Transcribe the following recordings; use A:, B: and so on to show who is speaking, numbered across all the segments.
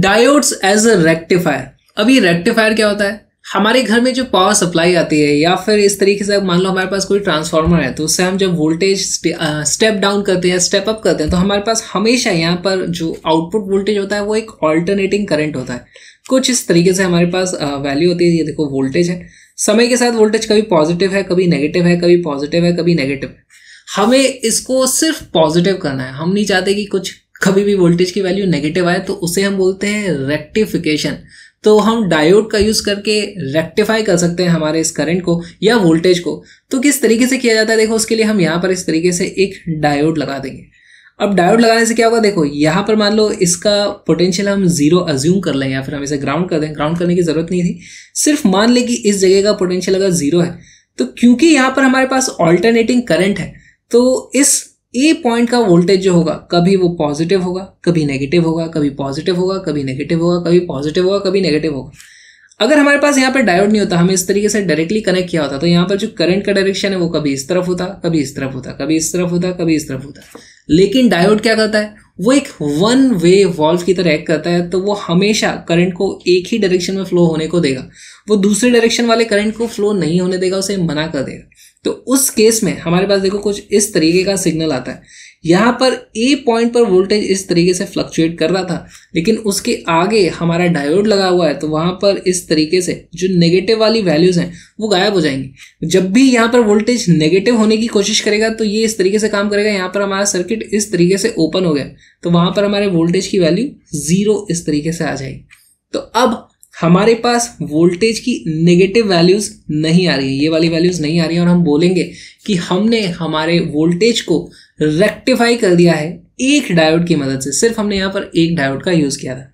A: diodes as a rectifier अब ये rectifier क्या होता है हमारे घर में जो पावर सप्लाई आती है या फिर इस तरीके से मान लो हमारे पास कोई ट्रांसफार्मर है तो उससे हम जब वोल्टेज स्टेप डाउन करते हैं स्टेप अप करते हैं तो हमारे पास हमेशा यहाँ पर जो आउटपुट वोल्टेज होता है वो एक ऑल्टरनेटिंग करंट होता है कुछ इस तरीके से हमारे पास वैल्यू होती है ये देखो वोल्टेज है समय के साथ वोल्टेज कभी पॉजिटिव है कभी नेगेटिव है कभी पॉजिटिव है कभी नेगेटिव है हमें इसको सिर्फ पॉजिटिव करना है हम नहीं चाहते कि कुछ कभी भी वोल्टेज की वैल्यू नेगेटिव आए तो उसे हम बोलते हैं रेक्टिफिकेशन तो हम डायोड का यूज़ करके रेक्टिफाई कर सकते हैं हमारे इस करंट को या वोल्टेज को तो किस तरीके से किया जाता है देखो उसके लिए हम यहाँ पर इस तरीके से एक डायोड लगा देंगे अब डायोड लगाने से क्या होगा देखो यहाँ पर मान लो इसका पोटेंशियल हम जीरो अज्यूम कर लें या फिर हम इसे ग्राउंड कर दें ग्राउंड करने की ज़रूरत नहीं थी सिर्फ मान लें कि इस जगह का पोटेंशियल अगर जीरो है तो क्योंकि यहाँ पर हमारे पास ऑल्टरनेटिंग करंट है तो इस ए पॉइंट का वोल्टेज जो होगा कभी वो पॉजिटिव होगा कभी नेगेटिव होगा कभी पॉजिटिव होगा कभी नेगेटिव होगा कभी पॉजिटिव होगा कभी नेगेटिव होगा अगर हमारे पास यहाँ पर डायोड नहीं होता हमें इस तरीके से डायरेक्टली कनेक्ट किया होता तो यहाँ पर जो करंट का डायरेक्शन है वो कभी इस तरफ होता कभी इस तरफ होता कभी इस तरफ होता कभी इस तरफ होता लेकिन डायोड क्या करता है वो एक वन वे वॉल्व की तरह एक्ट करता है तो वो हमेशा करंट को एक ही डायरेक्शन में फ्लो होने को देगा वो दूसरे डायरेक्शन वाले करंट को फ्लो नहीं होने देगा उसे मना कर देगा तो उस केस में हमारे पास देखो कुछ इस तरीके का सिग्नल आता है यहाँ पर ए पॉइंट पर वोल्टेज इस तरीके से फ्लक्चुएट कर रहा था लेकिन उसके आगे हमारा डायोड लगा हुआ है तो वहाँ पर इस तरीके से जो नेगेटिव वाली वैल्यूज़ हैं वो गायब हो जाएंगी जब भी यहाँ पर वोल्टेज नेगेटिव होने की कोशिश करेगा तो ये इस तरीके से काम करेगा यहाँ पर हमारा सर्किट इस तरीके से ओपन हो गया तो वहाँ पर हमारे वोल्टेज की वैल्यू ज़ीरो इस तरीके से आ जाएगी तो अब हमारे पास वोल्टेज की नेगेटिव वैल्यूज़ नहीं आ रही है ये वाली वैल्यूज़ नहीं आ रही है और हम बोलेंगे कि हमने हमारे वोल्टेज को रेक्टिफाई कर दिया है एक डायोड की मदद से सिर्फ हमने यहाँ पर एक डायोड का यूज़ किया था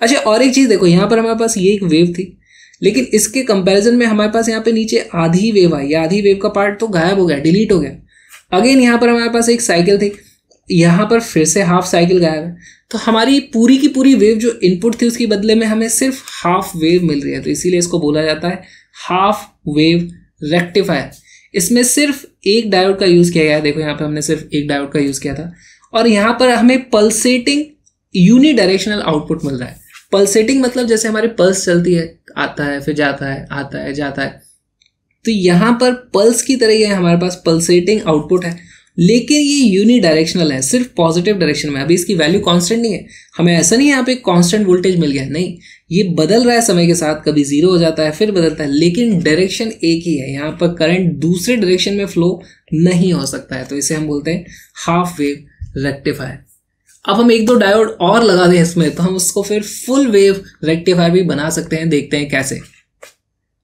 A: अच्छा और एक चीज़ देखो यहाँ पर हमारे पास ये एक वेव थी लेकिन इसके कंपेरिजन में हमारे पास यहाँ पे नीचे आधी वेव आई आधी वेव का पार्ट तो गायब हो गया डिलीट हो गया अगेन यहाँ पर हमारे पास एक साइकिल थी यहाँ पर फिर से हाफ साइकिल गायब है तो हमारी पूरी की पूरी वेव जो इनपुट थी उसके बदले में हमें सिर्फ हाफ वेव मिल रही है तो इसीलिए इसको बोला जाता है हाफ वेव रेक्टिफायर इसमें सिर्फ एक डायोड का यूज़ किया गया है देखो यहाँ पे हमने सिर्फ एक डायोड का यूज़ किया था और यहाँ पर हमें पल्सेटिंग यूनि डायरेक्शनल आउटपुट मिल रहा है पल्सेटिंग मतलब जैसे हमारी पल्स चलती है आता है फिर जाता है आता है जाता है तो यहाँ पर पल्स की तरह ही हमारे पास पल्सेटिंग आउटपुट है लेकिन ये यूनी डायरेक्शनल है सिर्फ पॉजिटिव डायरेक्शन में अभी इसकी वैल्यू कांस्टेंट नहीं है हमें ऐसा नहीं है यहाँ पे कांस्टेंट वोल्टेज मिल गया नहीं ये बदल रहा है समय के साथ कभी जीरो हो जाता है फिर बदलता है लेकिन डायरेक्शन एक ही है यहाँ पर करंट दूसरे डायरेक्शन में फ्लो नहीं हो सकता है तो इसे हम बोलते हैं हाफ वेव रेक्टिफायर अब हम एक दो डायोड और लगा दें इसमें तो हम उसको फिर फुल वेव रेक्टिफायर भी बना सकते हैं देखते हैं कैसे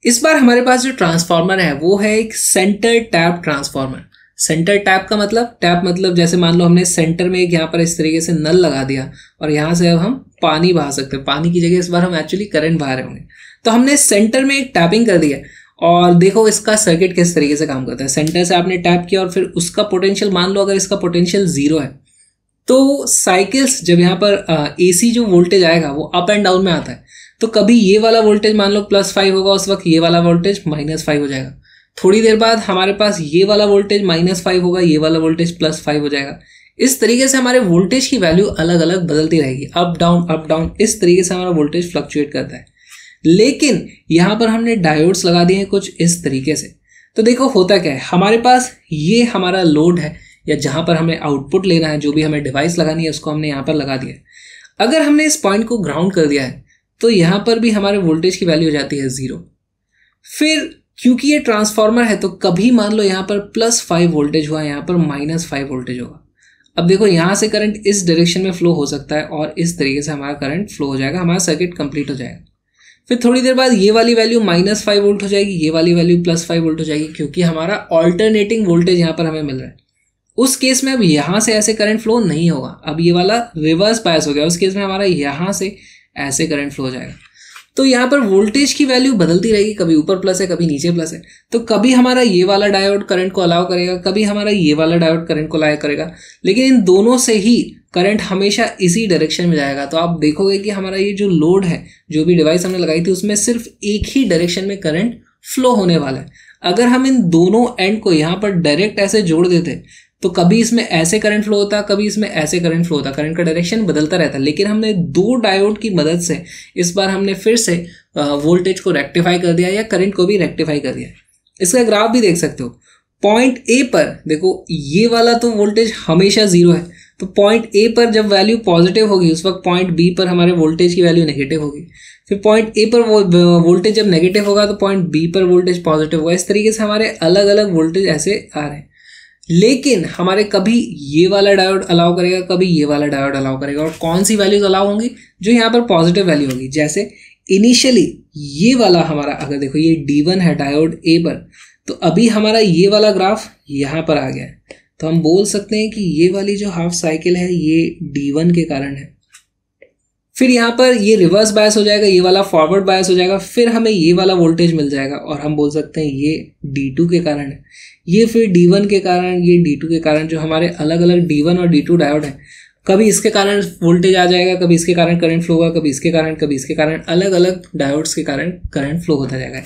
A: इस बार हमारे पास जो ट्रांसफार्मर है वो है एक centre tap transformer centre tap का मतलब टैप मतलब जैसे मान लो हमने सेंटर में एक यहाँ पर इस तरीके से नल लगा दिया और यहाँ से अब हम पानी बहा सकते हैं पानी की जगह इस बार हम एक्चुअली करंट बहा रहे होंगे तो हमने सेंटर में एक टैपिंग कर दिया और देखो इसका सर्किट किस तरीके से काम करता है सेंटर से आपने टैप किया और फिर उसका पोटेंशियल मान लो अगर इसका पोटेंशियल जीरो है तो साइकिल्स जब यहाँ पर ए सी जो वोल्टेज आएगा वो अप एंड डाउन में आता है तो कभी ये वाला वोल्टेज मान लो प्लस फाइव होगा उस वक्त ये वाला वोल्टेज माइनस फाइव हो जाएगा थोड़ी देर बाद हमारे पास ये वाला वोल्टेज माइनस फाइव होगा ये वाला वोल्टेज प्लस फाइव हो जाएगा इस तरीके से हमारे वोल्टेज की वैल्यू अलग अलग बदलती रहेगी अप डाउन अप डाउन इस तरीके से हमारा वोल्टेज फ्लक्चुएट करता है लेकिन यहाँ पर हमने डायोड्स लगा दिए हैं कुछ इस तरीके से तो देखो होता क्या है हमारे पास ये हमारा लोड है या जहाँ पर हमें आउटपुट लेना है जो भी हमें डिवाइस लगानी है उसको हमने यहाँ पर लगा दिया अगर हमने इस पॉइंट को ग्राउंड कर दिया है तो यहाँ पर भी हमारे वोल्टेज की वैल्यू हो जाती है ज़ीरो फिर क्योंकि ये ट्रांसफार्मर है तो कभी मान लो यहाँ पर प्लस फाइव वोल्टेज हुआ यहाँ पर माइनस फाइव वोल्टेज होगा अब देखो यहाँ से करंट इस डायरेक्शन में फ्लो हो सकता है और इस तरीके से हमारा करंट फ्लो हो जाएगा हमारा सर्किट कंप्लीट हो जाएगा फिर थोड़ी देर बाद ये वाली वैल्यू माइनस फाइव वोल्ट हो जाएगी ये वाली वैल्यू प्लस फाइव वोल्ट हो जाएगी क्योंकि हमारा ऑल्टरनेटिंग वोल्टेज यहाँ पर हमें मिल रहा है उस केस में अब यहाँ से ऐसे करंट फ्लो नहीं होगा अब ये वाला रिवर्स पायस हो गया उस केस में हमारा यहाँ से ऐसे करंट फ्लो हो जाएगा तो यहाँ पर वोल्टेज की वैल्यू बदलती रहेगी कभी ऊपर प्लस है कभी नीचे प्लस है तो कभी हमारा ये वाला डायोड करंट को अलाउ करेगा कभी हमारा ये वाला डायोड करंट को अलाउ करेगा लेकिन इन दोनों से ही करंट हमेशा इसी डायरेक्शन में जाएगा तो आप देखोगे कि हमारा ये जो लोड है जो भी डिवाइस हमने लगाई थी उसमें सिर्फ एक ही डायरेक्शन में करंट फ्लो होने वाला है अगर हम इन दोनों एंड को यहाँ पर डायरेक्ट ऐसे जोड़ देते तो कभी इसमें ऐसे करंट फ्लो होता कभी इसमें ऐसे करंट फ्लो होता करंट का डायरेक्शन बदलता रहता लेकिन हमने दो डायोड की मदद से इस बार हमने फिर से वोल्टेज को रेक्टिफाई कर दिया या करंट को भी रेक्टिफाई कर दिया इसका ग्राफ भी देख सकते हो पॉइंट ए पर देखो ये वाला तो वोल्टेज हमेशा ज़ीरो है तो पॉइंट ए पर जब वैल्यू पॉजिटिव होगी उस वक्त पॉइंट बी पर हमारे वोल्टेज की वैल्यू नेगेटिव होगी फिर पॉइंट ए पर वोल्टेज जब नेगेटिव होगा तो पॉइंट बी पर वोल्टेज पॉजिटिव होगा इस तरीके से हमारे अलग अलग वोल्टेज ऐसे आ रहे हैं लेकिन हमारे कभी ये वाला डायोड अलाउ करेगा कभी ये वाला डायोड अलाउ करेगा और कौन सी वैल्यूज अलाउ होंगी जो यहाँ पर पॉजिटिव वैल्यू होगी जैसे इनिशियली ये वाला हमारा अगर देखो ये डी वन है डायोड ए पर तो अभी हमारा ये वाला ग्राफ यहाँ पर आ गया है तो हम बोल सकते हैं कि ये वाली जो हाफ साइकिल है ये डी वन के कारण है फिर यहाँ पर ये रिवर्स बायस हो जाएगा ये वाला फॉरवर्ड बायस हो जाएगा फिर हमें ये वाला वोल्टेज मिल जाएगा और हम बोल सकते हैं ये डी टू के कारण है ये फिर डी वन के कारण ये डी टू के कारण जो हमारे अलग अलग डी वन और डी टू डायोड हैं कभी इसके कारण वोल्टेज आ जाएगा कभी इसके कारण करंट फ्लो होगा कभी इसके कारण कभी इसके कारण अलग अलग डायोड्स के कारण करंट फ्लो होता जाएगा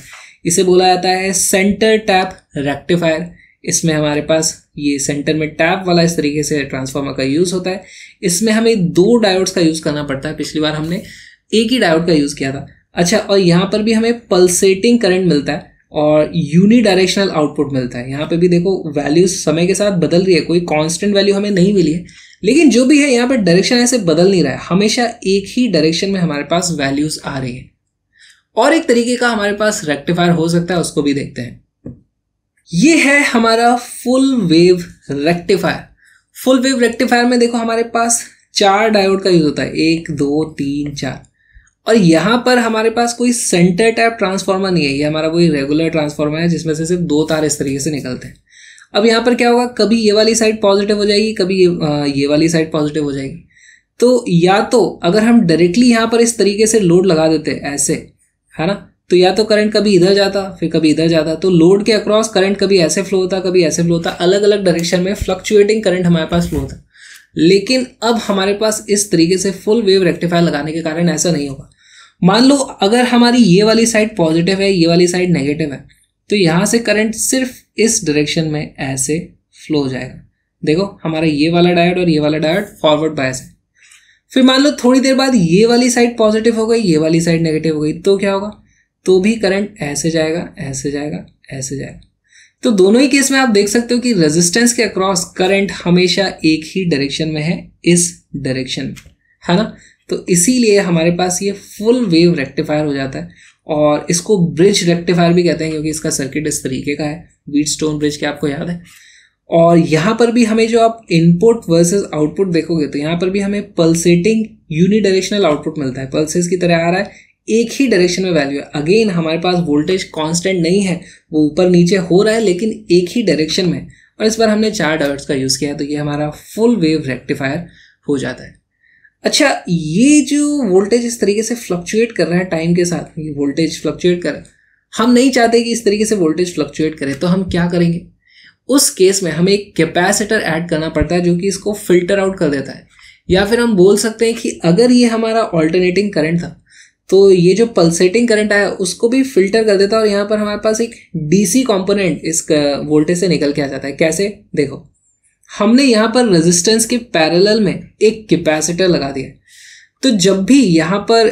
A: इसे बोला जाता है सेंटर टैप रेक्टिफायर इसमें हमारे पास ये सेंटर में टैप वाला इस तरीके से ट्रांसफार्मर का यूज़ होता है इसमें हमें दो डायोड्स का यूज़ करना पड़ता है पिछली बार हमने एक ही डायोड का यूज़ किया था अच्छा और यहाँ पर भी हमें पल्सेटिंग करंट मिलता है और यूनी डायरेक्शनल आउटपुट मिलता है यहाँ पे भी देखो वैल्यूज समय के साथ बदल रही है कोई कांस्टेंट वैल्यू हमें नहीं मिली है लेकिन जो भी है यहाँ पे डायरेक्शन ऐसे बदल नहीं रहा है हमेशा एक ही डायरेक्शन में हमारे पास वैल्यूज आ रही है और एक तरीके का हमारे पास रेक्टिफायर हो सकता है उसको भी देखते हैं ये है हमारा full wave rectifier full wave rectifier में देखो हमारे पास चार डायोड का यूज होता है एक दो तीन चार और यहाँ पर हमारे पास कोई सेंटर टाइप ट्रांसफार्मर नहीं है ये हमारा कोई रेगुलर ट्रांसफार्मर है जिसमें से सिर्फ दो तार इस तरीके से निकलते हैं अब यहाँ पर क्या होगा कभी ये वाली साइड पॉजिटिव हो जाएगी कभी ये ये वाली साइड पॉजिटिव हो जाएगी तो या तो अगर हम डायरेक्टली यहाँ पर इस तरीके से लोड लगा देते ऐसे है ना तो या तो करंट कभी इधर जाता फिर कभी इधर जाता तो लोड के अक्रॉस करंट कभी ऐसे फ्लो होता कभी ऐसे फ्लो होता अलग अलग डायरेक्शन में फ्लक्चुएटिंग करंट हमारे पास फ्लो होता लेकिन अब हमारे पास इस तरीके से फुल वेव रेक्टिफायर लगाने के कारण ऐसा नहीं होगा मान लो अगर हमारी ये वाली साइड पॉजिटिव है ये वाली साइड नेगेटिव है तो यहाँ से करंट सिर्फ इस डायरेक्शन में ऐसे फ्लो हो जाएगा देखो हमारा ये वाला डायोड और ये वाला डायोड फॉरवर्ड बायस है फिर मान लो थोड़ी देर बाद ये वाली साइड पॉजिटिव हो गई ये वाली साइड नेगेटिव हो गई तो क्या होगा तो भी करंट ऐसे जाएगा ऐसे जाएगा ऐसे जाएगा तो दोनों ही केस में आप देख सकते हो कि रेजिस्टेंस के अक्रॉस करंट हमेशा एक ही डायरेक्शन में है इस डायरेक्शन में है ना तो इसीलिए हमारे पास ये फुल वेव रेक्टिफायर हो जाता है और इसको ब्रिज रेक्टिफायर भी कहते हैं क्योंकि इसका सर्किट इस तरीके का है बीट स्टोन ब्रिज के आपको याद है और यहाँ पर भी हमें जो आप इनपुट वर्सेस आउटपुट देखोगे तो यहाँ पर भी हमें पल्सेटिंग यूनिडायरेक्शनल आउटपुट मिलता है पल्सेस की तरह आ रहा है एक ही डायरेक्शन में वैल्यू है अगेन हमारे पास वोल्टेज कॉन्स्टेंट नहीं है वो ऊपर नीचे हो रहा है लेकिन एक ही डायरेक्शन में और इस बार हमने चार डॉट्स का यूज़ किया तो ये हमारा फुल वेव रेक्टिफायर हो जाता है अच्छा ये जो वोल्टेज इस तरीके से फ्लक्चुएट कर रहा है टाइम के साथ ये वोल्टेज फ्लक्चुएट कर हम नहीं चाहते कि इस तरीके से वोल्टेज फ्लक्चुएट करे तो हम क्या करेंगे उस केस में हमें एक कैपेसिटर ऐड करना पड़ता है जो कि इसको फिल्टर आउट कर देता है या फिर हम बोल सकते हैं कि अगर ये हमारा ऑल्टरनेटिंग करंट था तो ये जो पल्सेटिंग करंट आया उसको भी फिल्टर कर देता है और यहाँ पर हमारे पास एक डीसी कंपोनेंट इस वोल्टेज uh, से निकल के आ जाता है कैसे देखो हमने यहाँ पर रेजिस्टेंस के पैरेलल में एक कैपेसिटर लगा दिया तो जब भी यहाँ पर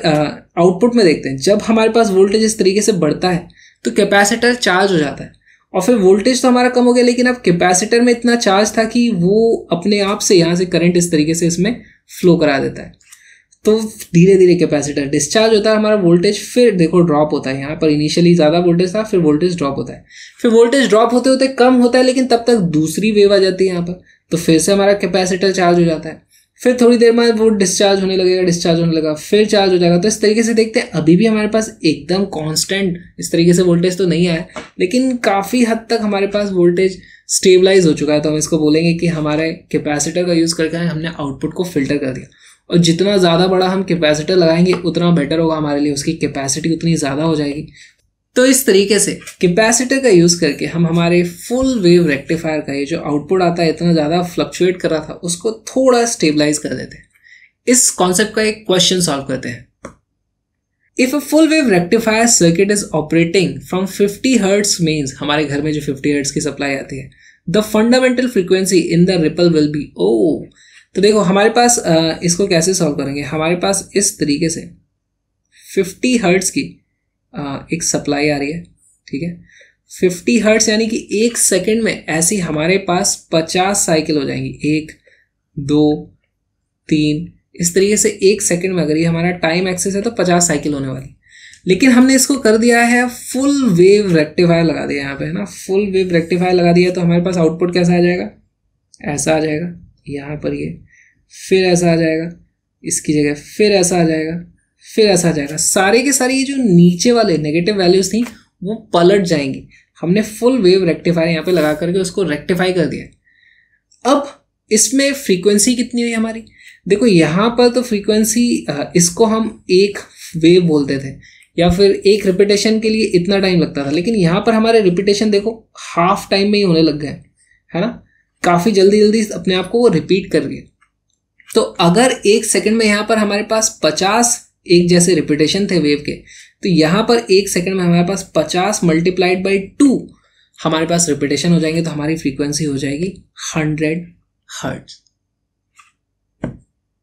A: आउटपुट में देखते हैं जब हमारे पास वोल्टेज इस तरीके से बढ़ता है तो कैपेसिटर चार्ज हो जाता है और फिर वोल्टेज तो हमारा कम हो गया लेकिन अब कैपेसिटर में इतना चार्ज था कि वो अपने आप से यहाँ से करंट इस तरीके से इसमें फ्लो करा देता है तो धीरे धीरे कैपेसिटर डिस्चार्ज होता है हमारा वोल्टेज फिर देखो ड्रॉप होता है यहाँ पर इनिशियली ज़्यादा वोल्टेज था फिर वोल्टेज ड्रॉप होता है फिर वोल्टेज ड्रॉप होते होते कम होता है लेकिन तब तक दूसरी वेव आ जाती है यहाँ पर तो फिर से हमारा कैपेसिटर चार्ज हो जाता है फिर थोड़ी देर में वो डिस्चार्ज होने लगेगा डिस्चार्ज होने लगा फिर चार्ज हो जाएगा तो इस तरीके से देखते हैं अभी भी हमारे पास एकदम कांस्टेंट इस तरीके से वोल्टेज तो नहीं आया लेकिन काफ़ी हद तक हमारे पास वोल्टेज स्टेबलाइज हो चुका है तो हम इसको बोलेंगे कि हमारे कैपेसिटर का यूज़ करके हमने आउटपुट को फिल्टर कर दिया और जितना ज़्यादा बड़ा हम कैपेसिटर लगाएंगे उतना बेटर होगा हमारे लिए उसकी कैपेसिटी उतनी ज़्यादा हो जाएगी तो इस तरीके से कैपेसिटर का यूज़ करके हम हमारे फुल वेव रेक्टिफायर का ये जो आउटपुट आता है इतना ज़्यादा फ्लक्चुएट कर रहा था उसको थोड़ा स्टेबलाइज कर देते हैं इस कॉन्सेप्ट का एक क्वेश्चन सॉल्व करते हैं if a full wave rectifier circuit is operating from 50 hertz means हमारे घर में जो 50 हर्ट्स की सप्लाई आती है the fundamental frequency in the ripple will be ओ तो देखो हमारे पास इसको कैसे सॉल्व करेंगे हमारे पास इस तरीके से 50 हर्ट्स की एक सप्लाई आ रही है ठीक है 50 हर्ट्स यानी कि एक सेकंड में ऐसी हमारे पास 50 साइकिल हो जाएंगी एक दो तीन इस तरीके से एक सेकंड में अगर ये हमारा टाइम एक्सेस है तो 50 साइकिल होने वाली लेकिन हमने इसको कर दिया है फुल वेव रेक्टिफायर लगा दिया यहाँ पे है ना फुल वेव रेक्टिफायर लगा दिया तो हमारे पास आउटपुट कैसा आ जाएगा ऐसा आ जाएगा यहाँ पर ये फिर ऐसा आ जाएगा इसकी जगह फिर ऐसा आ जाएगा फिर ऐसा आ जाएगा सारे के सारे ये जो नीचे वाले नेगेटिव वैल्यूज थी वो पलट जाएंगी हमने फुल वेव रेक्टिफायर यहाँ पे लगा करके उसको रेक्टिफाई कर दिया अब इसमें फ्रीक्वेंसी कितनी हुई हमारी देखो यहाँ पर तो फ्रीक्वेंसी इसको हम एक वेव बोलते थे या फिर एक रिपीटेशन के लिए इतना टाइम लगता था लेकिन यहाँ पर हमारे रिपीटेशन देखो हाफ टाइम में ही होने लग गए है ना काफ़ी जल्दी जल्दी अपने आप को वो रिपीट कर गया तो अगर एक सेकंड में यहाँ पर हमारे पास पचास एक जैसे रिपीटेशन थे वेव के तो यहाँ पर एक सेकंड में हमारे पास पचास मल्टीप्लाइड बाई टू हमारे पास रिपीटेशन हो जाएंगे तो हमारी फ्रीक्वेंसी हो जाएगी हंड्रेड हर्ट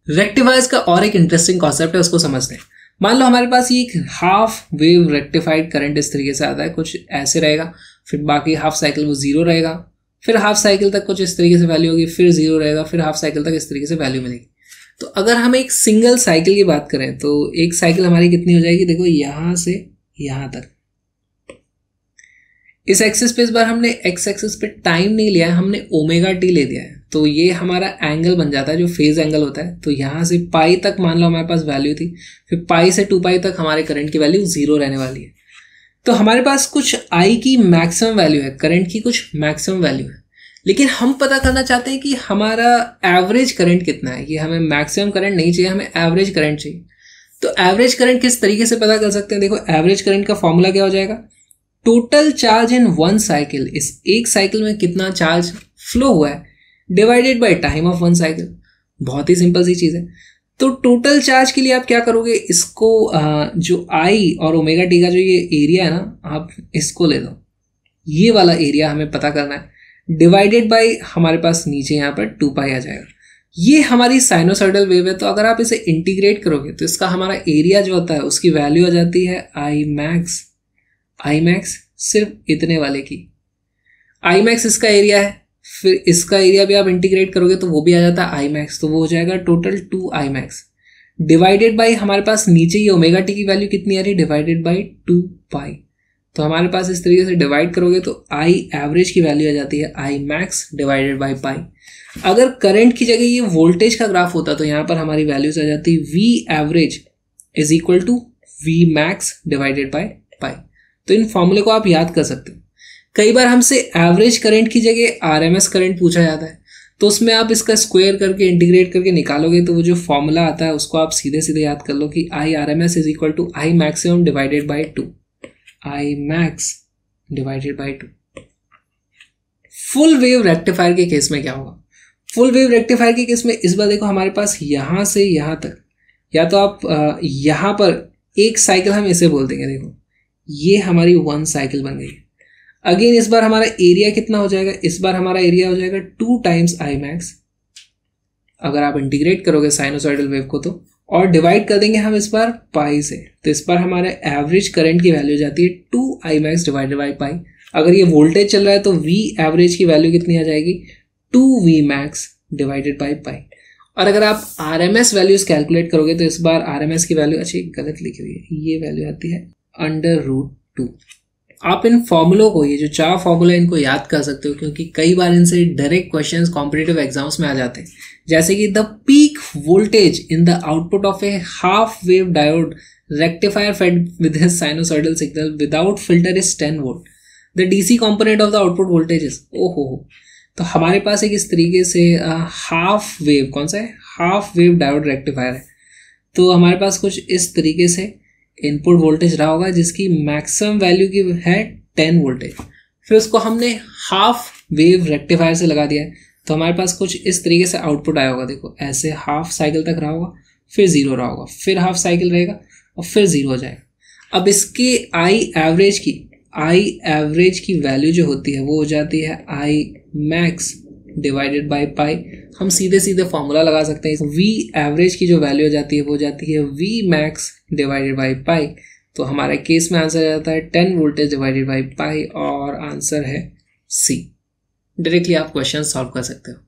A: रेक्टिफायर्स का और एक इंटरेस्टिंग कॉन्सेप्ट है उसको समझते हैं मान लो हमारे पास ये एक हाफ वेव रेक्टिफाइड करंट इस तरीके से आता है कुछ ऐसे रहेगा फिर बाकी हाफ साइकिल वो जीरो रहेगा फिर हाफ साइकिल तक कुछ इस तरीके से वैल्यू होगी फिर जीरो रहेगा फिर हाफ साइकिल तक इस तरीके से वैल्यू मिलेगी तो अगर हम एक सिंगल साइकिल की बात करें तो एक साइकिल हमारी कितनी हो जाएगी देखो यहां से यहां तक इस एक्सिस पे इस बार हमने एक्स एक्सिस पे टाइम नहीं लिया है हमने ओमेगा टी ले दिया है तो ये हमारा एंगल बन जाता है जो फेज एंगल होता है तो यहां से पाई तक मान लो हमारे पास वैल्यू थी फिर पाई से टू पाई तक हमारे करंट की वैल्यू जीरो रहने वाली है तो हमारे पास कुछ आई की मैक्सिमम वैल्यू है करंट की कुछ मैक्सिमम वैल्यू है लेकिन हम पता करना चाहते हैं कि हमारा एवरेज करंट कितना है ये हमें मैक्सिमम करंट नहीं चाहिए हमें एवरेज करंट चाहिए तो एवरेज करंट किस तरीके से पता कर सकते हैं देखो एवरेज करंट का फॉर्मूला क्या हो जाएगा total charge in one cycle इस एक साइकिल में कितना चार्ज फ्लो हुआ है divided by time of one cycle बहुत ही सिंपल सी चीज़ है तो टोटल चार्ज के लिए आप क्या करोगे इसको जो आई और ओमेगा टी का जो ये एरिया है ना आप इसको ले लो ये वाला एरिया हमें पता करना है डिवाइडेड बाय हमारे पास नीचे यहाँ पर टू पाई आ जाएगा ये हमारी साइनोसाइडल वेव है तो अगर आप इसे इंटीग्रेट करोगे तो इसका हमारा एरिया जो होता है उसकी वैल्यू आ जाती है आई मैक्स आई मैक्स सिर्फ इतने वाले की आई मैक्स इसका एरिया है फिर इसका एरिया भी आप इंटीग्रेट करोगे तो वो भी आ जाता है आई मैक्स तो वो हो जाएगा total two I max divided by हमारे पास नीचे ही ओमेगा टी की वैल्यू कितनी आ रही है डिवाइडेड बाई टू पाई तो हमारे पास इस तरीके से डिवाइड करोगे तो आई एवरेज की वैल्यू आ जाती है I max divided by pi अगर करंट की जगह ये वोल्टेज का ग्राफ होता तो यहाँ पर हमारी वैल्यूज आ जाती V average is equal to V max divided by pi तो इन फॉर्मूले को आप याद कर सकते हो कई बार हमसे एवरेज करंट की जगह आर एम एस करंट पूछा जाता है तो उसमें आप इसका स्क्वायर करके इंटीग्रेट करके निकालोगे तो वो जो फॉर्मूला आता है उसको आप सीधे सीधे याद कर लो कि I R M S is equal to I maximum divided by two I max divided by two full wave rectifier के केस में क्या होगा फुल वेव रेक्टिफायर के केस में इस बार देखो हमारे पास यहाँ से यहाँ तक या तो आप यहाँ पर एक साइकिल हम इसे बोल देंगे देखो ये हमारी वन साइकिल बन गई अगेन इस बार हमारा एरिया कितना हो जाएगा इस बार हमारा एरिया हो जाएगा टू टाइम्स आई मैक्स अगर आप इंटीग्रेट करोगे साइनोसॉइडल वेव को तो और डिवाइड कर देंगे हम इस बार पाई से तो इस बार हमारे एवरेज करंट की वैल्यू जाती है two I max divided by pi अगर ये वोल्टेज चल रहा है तो वी एवरेज की वैल्यू कितनी आ जाएगी two V max divided by pi और अगर आप R M S values calculate करोगे तो इस बार आर एम एस की वैल्यू अच्छी गलत लिखी हुई है ये वैल्यू आती है अंडर रूट टू आप इन फॉर्मूलों को ये जो चार फॉर्मूला इनको याद कर सकते हो क्योंकि कई बार इनसे डायरेक्ट क्वेश्चंस कॉम्पिटेटिव एग्जाम्स में आ जाते हैं जैसे कि the peak voltage in the output of a half wave diode rectifier fed with his signal without filter is ten volt the DC component of the output voltage is ओ हो तो हमारे पास एक इस तरीके से हाफ वेव कौन सा है हाफ वेव डायोड रेक्टिफायर है तो हमारे पास कुछ इस तरीके से इनपुट वोल्टेज रहा होगा जिसकी मैक्सिमम वैल्यू की है टेन वोल्टेज फिर उसको हमने हाफ वेव रेक्टिफायर से लगा दिया है तो हमारे पास कुछ इस तरीके से आउटपुट आया होगा देखो ऐसे हाफ साइकिल तक रहा होगा फिर ज़ीरो रहा होगा फिर हाफ साइकिल रहेगा और फिर ज़ीरो हो जाएगा अब इसके आई एवरेज की आई एवरेज की वैल्यू जो होती है वो हो जाती है I max divided by pi हम सीधे सीधे फॉर्मूला लगा सकते हैं वी एवरेज की जो वैल्यू हो जाती है वो जाती है V max divided by pi तो हमारे केस में आंसर आ जाता है ten voltage divided by pi और आंसर है सी डायरेक्टली आप क्वेश्चन सॉल्व कर सकते हो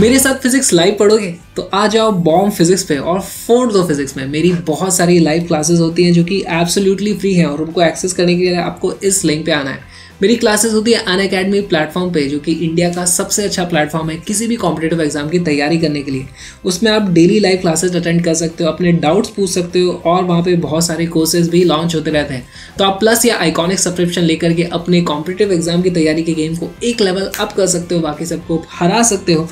A: मेरे साथ फिजिक्स लाइव पढ़ोगे तो आ जाओ बॉम फिजिक्स पे और फोर्थ दो फिजिक्स में मेरी बहुत सारी लाइव क्लासेस होती हैं जो कि एब्सोल्युटली फ्री हैं और उनको एक्सेस करने के लिए आपको इस लिंक पे आना है मेरी क्लासेस होती है अन अकेडमी प्लेटफॉर्म पे जो कि इंडिया का सबसे अच्छा प्लेटफॉर्म है किसी भी कॉम्पिटेटिव एग्जाम की तैयारी करने के लिए उसमें आप डेली लाइव क्लासेज अटेंड कर सकते हो अपने डाउट्स पूछ सकते हो और वहाँ पर बहुत सारे कोर्सेज भी लॉन्च होते रहते हैं तो आप प्लस या आइकॉनिक सब्सक्रिप्शन लेकर के अपने कॉम्पिटेटिव एग्जाम की तैयारी के गेम को एक लेवल अप कर सकते हो बाकी सबको हरा सकते हो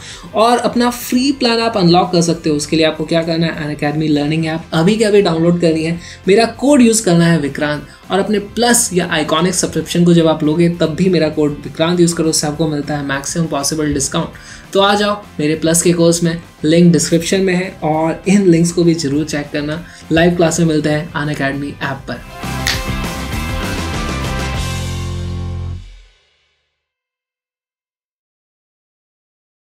A: और अपना फ्री प्लान आप अनलॉक कर सकते हो उसके लिए आपको क्या करना है अन अकेडमी लर्निंग ऐप अभी के अभी डाउनलोड करनी है मेरा कोड यूज़ करना है विक्रांत और अपने प्लस या आइकॉनिक सब्सक्रिप्शन को जब आप लोगे तब भी मेरा कोड विक्रांत यूज़ करो उससे आपको मिलता है मैक्सिमम पॉसिबल डिस्काउंट तो आ जाओ मेरे प्लस के कोर्स में लिंक डिस्क्रिप्शन में है और इन लिंक्स को भी ज़रूर चेक करना लाइव क्लास में मिलते हैं अन अकेडमी ऐप पर